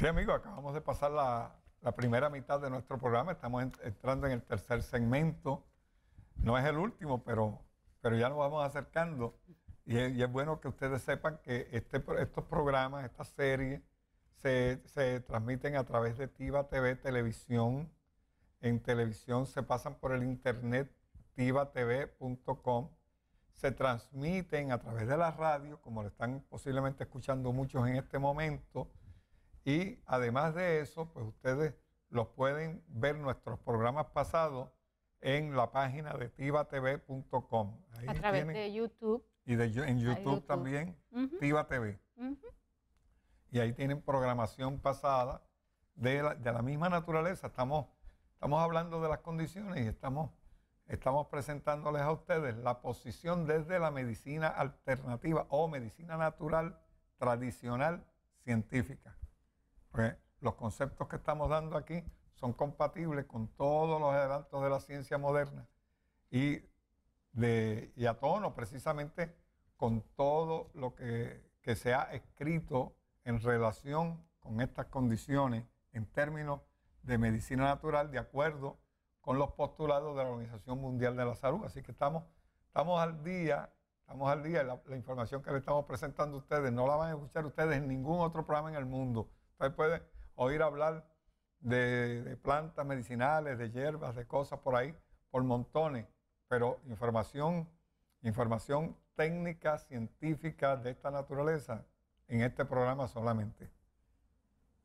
Sí, amigos, acabamos de pasar la, primera mitad de nuestro programa. Estamos entrando en el tercer segmento. No es el último, pero, pero ya nos vamos acercando. Y es, bueno que ustedes sepan que este, estos programas, estas series, se, se, transmiten a través de Tiva TV, televisión. En televisión se pasan por el internet tivatv.com. Se transmiten a través de la radio, como lo están posiblemente escuchando muchos en este momento y además de eso, pues ustedes los pueden ver nuestros programas pasados en la página de tivatv.com. A través de YouTube. Y de, en YouTube, también, Tiba TV. Y ahí tienen programación pasada de la, de la misma naturaleza. Estamos, estamos hablando de las condiciones y estamos estamos presentándoles a ustedes la posición desde la medicina alternativa o medicina natural, tradicional, científica. Pues los conceptos que estamos dando aquí son compatibles con todos los adelantos de la ciencia moderna y, de, a tono precisamente con todo lo que, se ha escrito en relación con estas condiciones en términos de medicina natural de acuerdo con los postulados de la Organización Mundial de la Salud. Así que estamos, estamos al día, estamos al día. la información que le estamos presentando a ustedes no la van a escuchar ustedes en ningún otro programa en el mundo. Usted puede oír hablar de, plantas medicinales, de hierbas, de cosas por ahí, por montones, pero información, información técnica, científica de esta naturaleza en este programa solamente.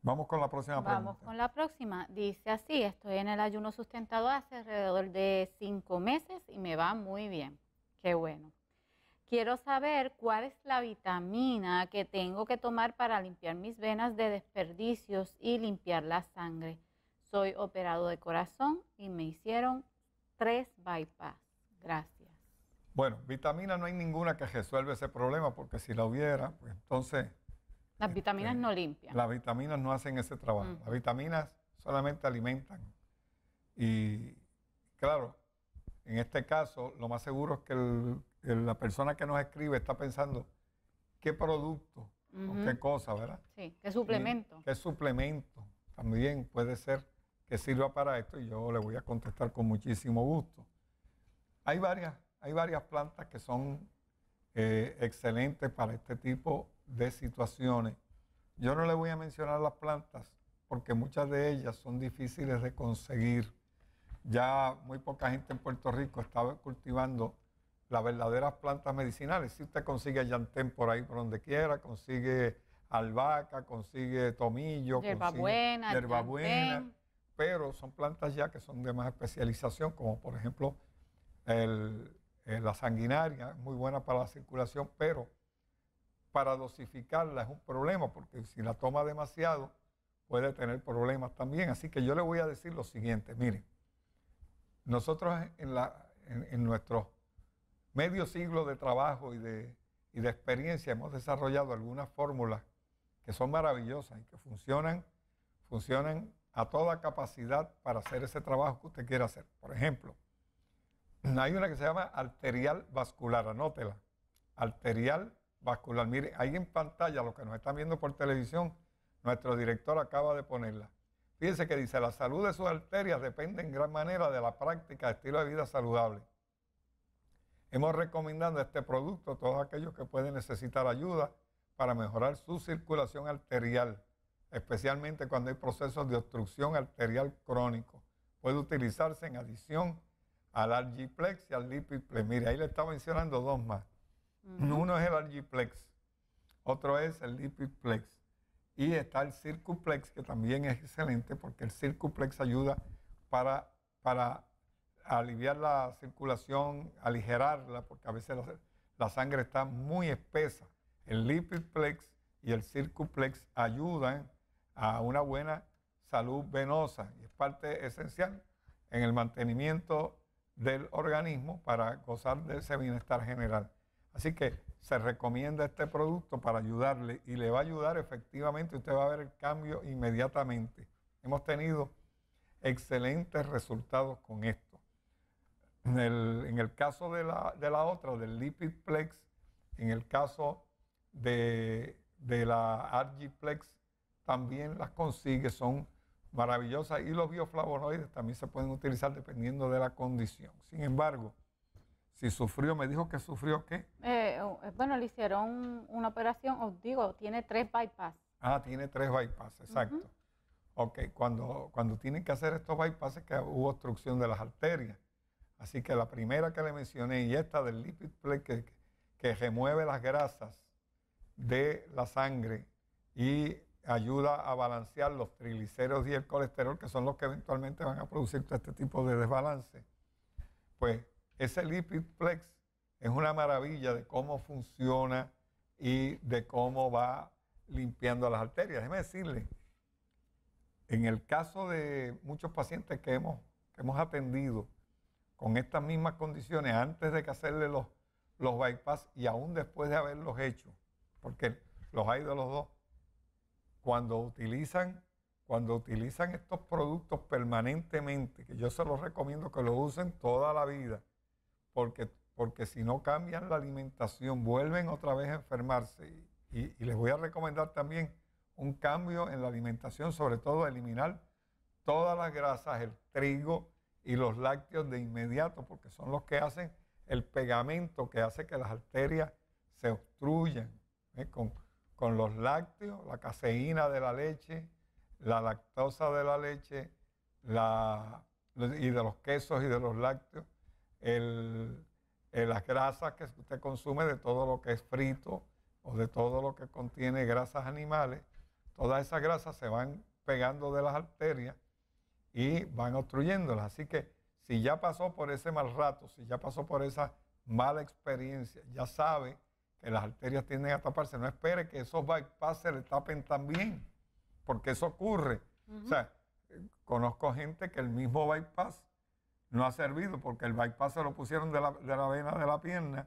Vamos con la próxima pregunta. Vamos con la próxima. Dice así, estoy en el ayuno sustentado hace alrededor de cinco meses y me va muy bien. Qué bueno quiero saber cuál es la vitamina que tengo que tomar para limpiar mis venas de desperdicios y limpiar la sangre. Soy operado de corazón y me hicieron tres bypass. Gracias. Bueno, vitamina no hay ninguna que resuelva ese problema porque si la hubiera, pues entonces... Las este, vitaminas no limpian. Las vitaminas no hacen ese trabajo. Mm. Las vitaminas solamente alimentan. Y claro, en este caso lo más seguro es que el la persona que nos escribe está pensando qué producto qué cosa, ¿verdad? Sí, qué suplemento. qué suplemento también puede ser que sirva para esto y yo le voy a contestar con muchísimo gusto. Hay varias, hay varias plantas que son eh, excelentes para este tipo de situaciones. Yo no le voy a mencionar las plantas porque muchas de ellas son difíciles de conseguir. Ya muy poca gente en Puerto Rico estaba cultivando las verdaderas plantas medicinales. Si usted consigue llantén por ahí, por donde quiera, consigue albahaca, consigue tomillo, hierbabuena, consigue hierbabuena, pero son plantas ya que son de más especialización, como por ejemplo eh, la sanguinaria, muy buena para la circulación, pero para dosificarla es un problema, porque si la toma demasiado puede tener problemas también. Así que yo le voy a decir lo siguiente, miren, nosotros en, la, en nuestros medio siglo de trabajo y de, y de experiencia hemos desarrollado algunas fórmulas que son maravillosas y que funcionan, funcionan a toda capacidad para hacer ese trabajo que usted quiera hacer. Por ejemplo, hay una que se llama arterial vascular, anótela. Arterial vascular. Mire, ahí en pantalla, los que nos están viendo por televisión, nuestro director acaba de ponerla. Fíjense que dice, la salud de sus arterias depende en gran manera de la práctica de estilo de vida saludable. Hemos recomendado este producto a todos aquellos que pueden necesitar ayuda para mejorar su circulación arterial, especialmente cuando hay procesos de obstrucción arterial crónico. Puede utilizarse en adición al Argiplex y al Lipiplex. Mire, ahí le estaba mencionando dos más. Uno es el Argiplex, otro es el Lipiplex. Y está el Circuplex, que también es excelente porque el Circuplex ayuda para, para aliviar la circulación, aligerarla, porque a veces la, sangre está muy espesa. El lipidplex y el circuplex ayudan a una buena salud venosa y es parte esencial en el mantenimiento del organismo para gozar de ese bienestar general. Así que se recomienda este producto para ayudarle y le va a ayudar efectivamente, usted va a ver el cambio inmediatamente. Hemos tenido excelentes resultados con esto. En el, caso de la, otra, del lipidplex, en el caso de, de la argiplex, también las consigue, son maravillosas. Y los bioflavonoides también se pueden utilizar dependiendo de la condición. Sin embargo, si sufrió, me dijo que sufrió qué? Eh, oh, eh, bueno, le hicieron una operación, os digo, tiene tres bypass. Ah, tiene tres bypass, exacto. Ok, cuando, cuando tienen que hacer estos bypasses que hubo obstrucción de las arterias. Así que la primera que le mencioné y esta del lipid que, que remueve las grasas de la sangre y ayuda a balancear los triglicéridos y el colesterol, que son los que eventualmente van a producir todo este tipo de desbalance. Pues ese lipid plex es una maravilla de cómo funciona y de cómo va limpiando las arterias. Déjeme decirle, en el caso de muchos pacientes que hemos, que hemos atendido, con estas mismas condiciones antes de que hacerle los, los bypass y aún después de haberlos hecho, porque los hay de los dos, cuando utilizan, cuando utilizan estos productos permanentemente, que yo se los recomiendo que los usen toda la vida, porque, porque si no cambian la alimentación, vuelven otra vez a enfermarse. y les voy a recomendar también un cambio en la alimentación, sobre todo eliminar todas las grasas, el trigo, y los lácteos de inmediato, porque son los que hacen el pegamento que hace que las arterias se obstruyan ¿eh? con, los lácteos, la caseína de la leche, la lactosa de la leche la, y de los quesos y de los lácteos, eh, las grasas que usted consume de todo lo que es frito o de todo lo que contiene grasas animales, todas esas grasas se van pegando de las arterias y van obstruyéndolas. Así que si ya pasó por ese mal rato, si ya pasó por esa mala experiencia, ya sabe que las arterias tienden a taparse. No espere que esos bypass se le tapen también, porque eso ocurre. O sea, conozco gente que el mismo bypass no ha servido porque el bypass se lo pusieron de la, de la vena de la pierna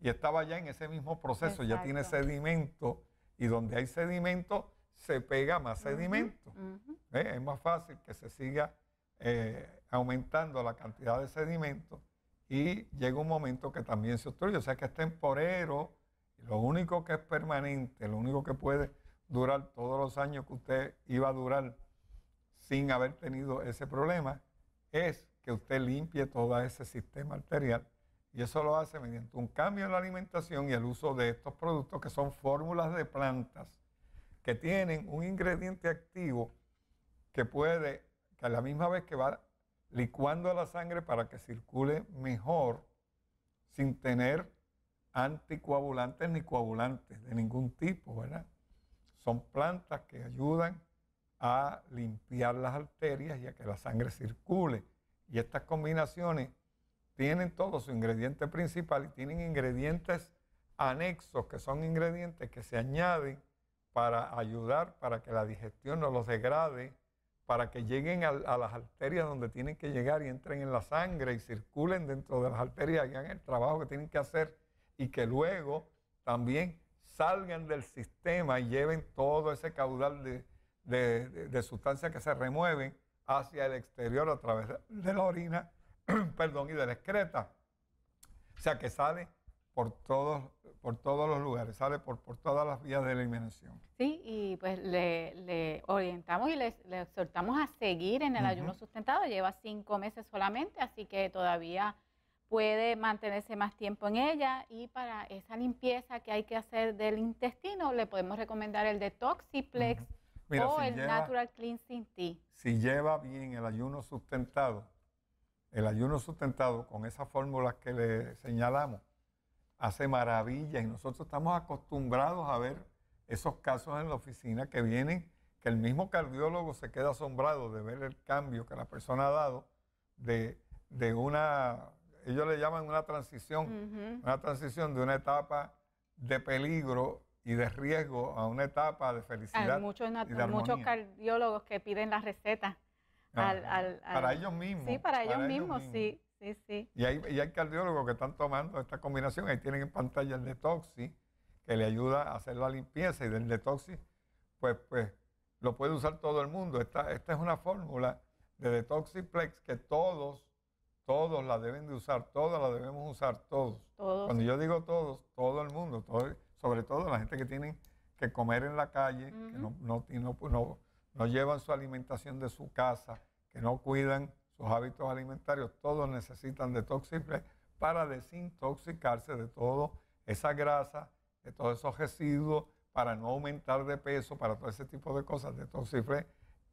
y estaba ya en ese mismo proceso, ya tiene sedimento y donde hay sedimento se pega más sedimento. ¿eh? Es más fácil que se siga eh, aumentando la cantidad de sedimento y llega un momento que también se obstruye. O sea que es temporero, lo único que es permanente, lo único que puede durar todos los años que usted iba a durar sin haber tenido ese problema, es que usted limpie todo ese sistema arterial. Y eso lo hace mediante un cambio en la alimentación y el uso de estos productos que son fórmulas de plantas que tienen un ingrediente activo que puede, que a la misma vez que va licuando la sangre para que circule mejor sin tener anticoagulantes ni coagulantes de ningún tipo, ¿verdad? Son plantas que ayudan a limpiar las arterias y a que la sangre circule. Y estas combinaciones tienen todo su ingrediente principal y tienen ingredientes anexos, que son ingredientes que se añaden para ayudar, para que la digestión no los degrade, para que lleguen a, las arterias donde tienen que llegar y entren en la sangre y circulen dentro de las arterias, y hagan el trabajo que tienen que hacer y que luego también salgan del sistema y lleven todo ese caudal de, sustancias que se remueven hacia el exterior a través de la orina, perdón, y de la excreta. O sea que sale por todos por todos los lugares, sale por, todas las vías de eliminación. Sí, y pues le, orientamos y le, exhortamos a seguir en el ayuno sustentado. Lleva cinco meses solamente, así que todavía puede mantenerse más tiempo en ella y para esa limpieza que hay que hacer del intestino le podemos recomendar el detoxiplex o el natural cleansing tea. Si lleva bien el ayuno sustentado, el ayuno sustentado con esa fórmula que le señalamos, hace maravillas y nosotros estamos acostumbrados a ver esos casos en la oficina que vienen, que el mismo cardiólogo se queda asombrado de ver el cambio que la persona ha dado de, una, ellos le llaman una transición, una transición de una etapa de peligro y de riesgo a una etapa de felicidad. Hay muchos, muchos cardiólogos que piden las recetas. para ellos mismos. Sí, para, ellos, mismos, sí. Y hay, hay cardiólogos que están tomando esta combinación. Ahí tienen en pantalla el detoxi, que le ayuda a hacer la limpieza. Y del detoxi, pues, pues lo puede usar todo el mundo. Esta, esta es una fórmula de detoxiplex que todos, todos la deben de usar. Todos la debemos usar, todos. Cuando yo digo todos, todo el mundo. sobre todo la gente que tiene que comer en la calle, que no, no, pues, no, no llevan su alimentación de su casa, que no cuidan los hábitos alimentarios, todos necesitan de para desintoxicarse de toda esa grasa, de todos esos residuos, para no aumentar de peso, para todo ese tipo de cosas. de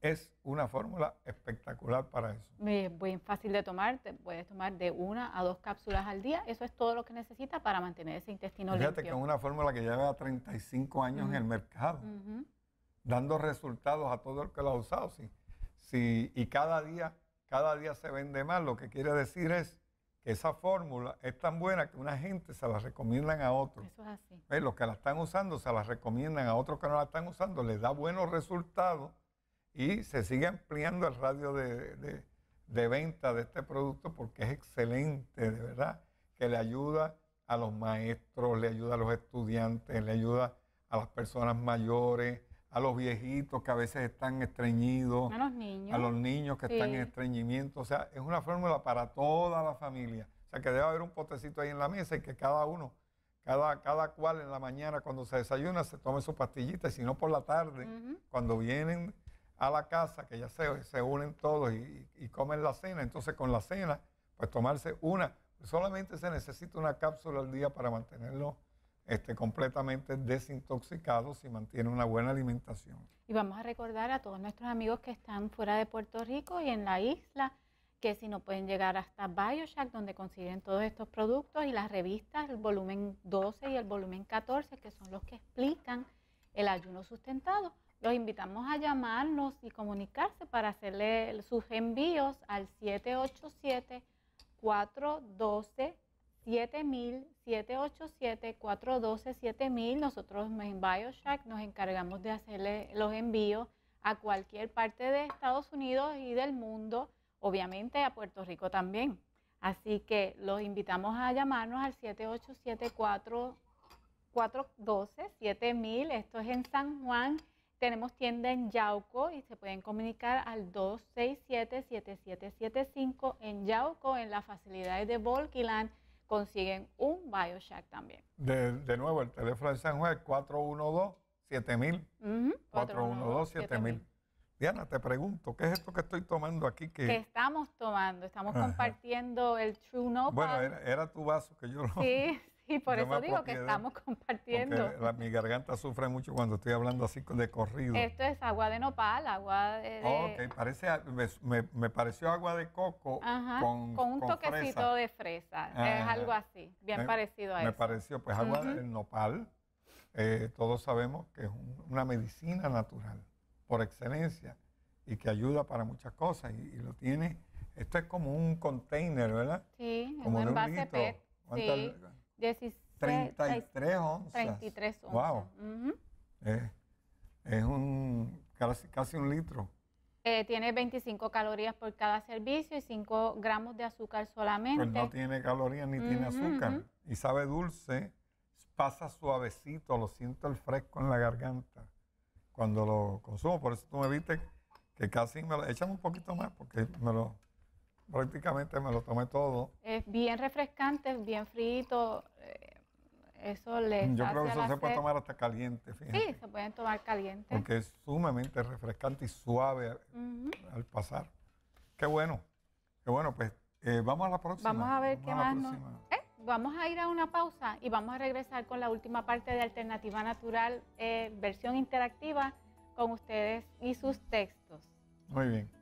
es una fórmula espectacular para eso. Muy bien fácil de tomar, te puedes tomar de una a dos cápsulas al día, eso es todo lo que necesita para mantener ese intestino Fíjate limpio. Fíjate que es una fórmula que lleva 35 años en el mercado, dando resultados a todo el que lo ha usado, sí. y cada día cada día se vende más. Lo que quiere decir es que esa fórmula es tan buena que una gente se la recomiendan a otros. Eso es así. Los que la están usando se la recomiendan a otros que no la están usando, les da buenos resultados y se sigue ampliando el radio de venta de este producto porque es excelente, de verdad, que le ayuda a los maestros, le ayuda a los estudiantes, le ayuda a las personas mayores, a los viejitos que a veces están estreñidos, a los niños, que están en estreñimiento. O sea, es una fórmula para toda la familia. O sea, que debe haber un potecito ahí en la mesa y que cada uno, cada, cada cual en la mañana cuando se desayuna se tome su pastillita y si no por la tarde, cuando vienen a la casa, que ya se, se unen todos y, y, comen la cena, entonces con la cena, pues tomarse una. Solamente se necesita una cápsula al día para mantenerlo esté completamente desintoxicado si mantiene una buena alimentación. Y vamos a recordar a todos nuestros amigos que están fuera de Puerto Rico y en la isla que si no pueden llegar hasta BioShack, donde consiguen todos estos productos y las revistas, el volumen 12 y el volumen 14, que son los que explican el ayuno sustentado. Los invitamos a llamarnos y comunicarse para hacerle sus envíos al 787 412 7000, 787, 412, 7000. Nosotros en BioShack nos encargamos de hacerle los envíos a cualquier parte de Estados Unidos y del mundo, obviamente a Puerto Rico también. Así que los invitamos a llamarnos al 787-412-7000. Esto es en San Juan. Tenemos tienda en Yauco y se pueden comunicar al 267-7775 en Yauco, en las facilidades de Volquiland consiguen un Bioshack también. De, de nuevo, el teléfono de San Juan 412-7000. 412-7000. Diana, te pregunto, ¿qué es esto que estoy tomando aquí? Que, estamos tomando, estamos compartiendo el True Nopal. Bueno, era, tu vaso que yo lo... Sí, Y por eso digo que estamos compartiendo. mi garganta sufre mucho cuando estoy hablando así de corrido. Esto es agua de nopal, agua de... Ok, parece, me, me, pareció agua de coco con, con, un toquecito de fresa. es algo así, bien parecido a eso. Me pareció, pues agua de nopal, eh, todos sabemos que es una medicina natural por excelencia y que ayuda para muchas cosas y, lo tiene... Esto es como un container, ¿verdad? Sí, como un envase PET. Sí. 33 onzas. 33 Wow. Eh, es un casi, casi un litro. Eh, tiene 25 calorías por cada servicio y 5 gramos de azúcar solamente. Pues no tiene calorías ni tiene azúcar. Y sabe dulce, pasa suavecito, lo siento el fresco en la garganta cuando lo consumo. Por eso tú me viste que casi me lo un poquito más porque me lo prácticamente me lo tomé todo. Es bien refrescante, bien frito. Eh, eso le. Yo creo que eso se puede tomar hasta caliente, fíjate. Sí, se pueden tomar caliente. Porque es sumamente refrescante y suave al pasar. Qué bueno. Qué bueno, pues eh, vamos a la próxima. Vamos a ver qué más ¿Eh? Vamos a ir a una pausa y vamos a regresar con la última parte de Alternativa Natural, versión interactiva, con ustedes y sus textos. Muy bien.